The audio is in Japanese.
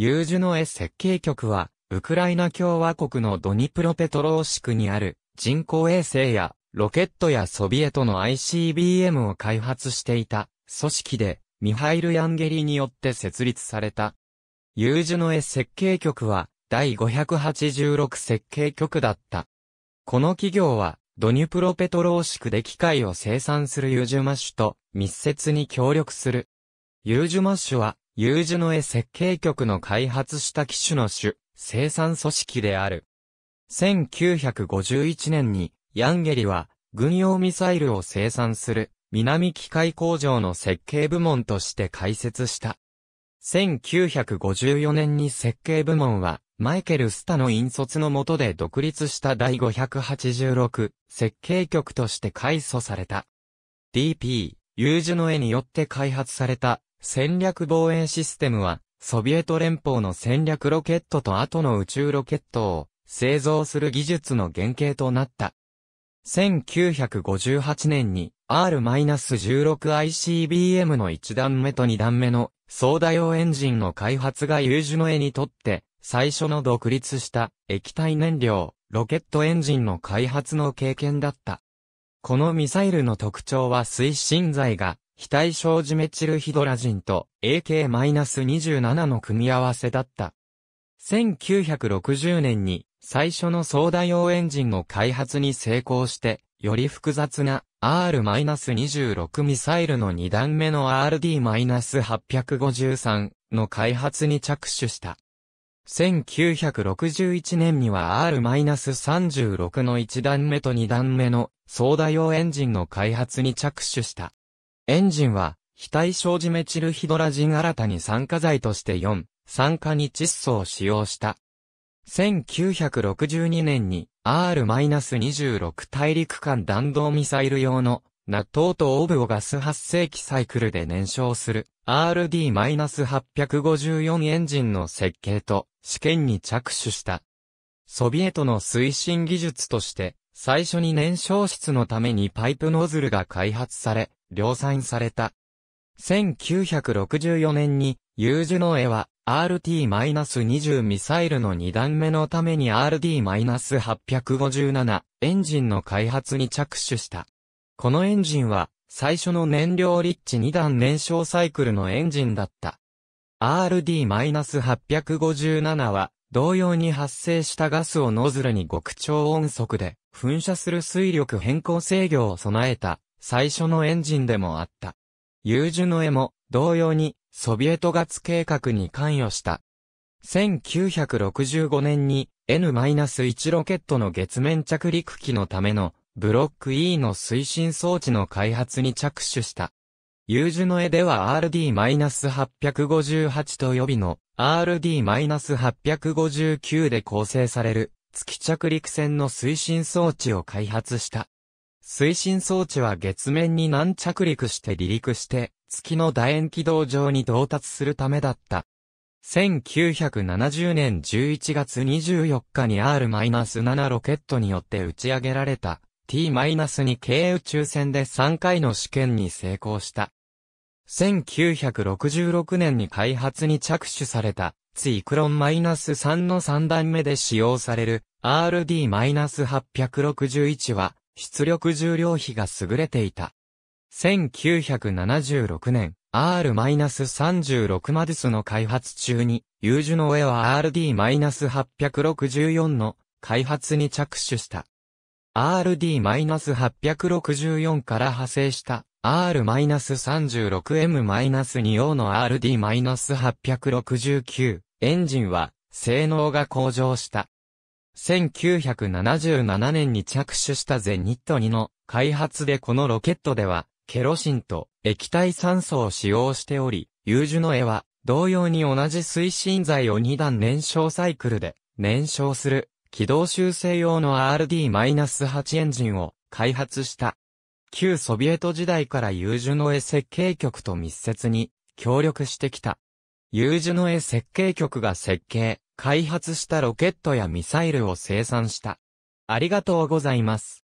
ユージュノエ設計局は、ウクライナ共和国のドニプロペトローシクにある人工衛星やロケットやソビエトの ICBM を開発していた組織でミハイル・ヤンゲリによって設立された。ユージュノエ設計局は第586設計局だった。この企業はドニプロペトローシクで機械を生産するユージュマッシュと密接に協力する。ユージュマッシュはジュの絵設計局の開発した機種の種、生産組織である。1951年に、ヤンゲリは、軍用ミサイルを生産する、南機械工場の設計部門として開設した。1954年に設計部門は、マイケル・スタの引率の下で独立した第586設計局として改祖された。DP、ジュの絵によって開発された戦略防衛システムは、ソビエト連邦の戦略ロケットと後の宇宙ロケットを製造する技術の原型となった。1958年に R-16ICBM の1段目と2段目のソーダ用エンジンの開発が有事の絵にとって最初の独立した液体燃料ロケットエンジンの開発の経験だった。このミサイルの特徴は推進剤が非対称ジメチルヒドラジンと AK-27 の組み合わせだった。1960年に最初のソーダ用エンジンの開発に成功して、より複雑な R-26 ミサイルの2段目の RD-853 の開発に着手した。1961年には R-36 の1段目と2段目のソーダ用エンジンの開発に着手した。エンジンは、非対称ジメチルヒドラジン新たに酸化剤として4、酸化に窒素を使用した。1962年に R-26 大陸間弾道ミサイル用の納豆とオブをガス発生器サイクルで燃焼する RD-854 エンジンの設計と試験に着手した。ソビエトの推進技術として最初に燃焼室のためにパイプノズルが開発され、量産された。1964年に、ユージノエは、RT-20 ミサイルの2段目のために RD-857 エンジンの開発に着手した。このエンジンは、最初の燃料リッチ2段燃焼サイクルのエンジンだった。RD-857 は、同様に発生したガスをノズルに極超音速で、噴射する水力変更制御を備えた、最初のエンジンでもあった。友樹の絵も同様にソビエトガツ計画に関与した。1965年に N-1 ロケットの月面着陸機のためのブロック E の推進装置の開発に着手した。友樹の絵では RD-858 と予備の RD-859 で構成される月着陸船の推進装置を開発した。推進装置は月面に軟着陸して離陸して、月の楕円軌道上に到達するためだった。1970年11月24日に R-7 ロケットによって打ち上げられた T-2 系宇宙船で3回の試験に成功した。1966年に開発に着手された、ツイクロン -3 の3段目で使用される RD-861 は、出力重量比が優れていた。1976年、R-36 マディスの開発中に、ユージノはェ RD-864 の開発に着手した。RD-864 から派生した R-36M-2 用の RD-869 エンジンは性能が向上した。1977年に着手したゼニット2の開発でこのロケットでは、ケロシンと液体酸素を使用しており、ユージュの絵は同様に同じ推進剤を2段燃焼サイクルで燃焼する軌道修正用の RD-8 エンジンを開発した。旧ソビエト時代からユージュノエ設計局と密接に協力してきた。ユージュノエ設計局が設計、開発したロケットやミサイルを生産した。ありがとうございます。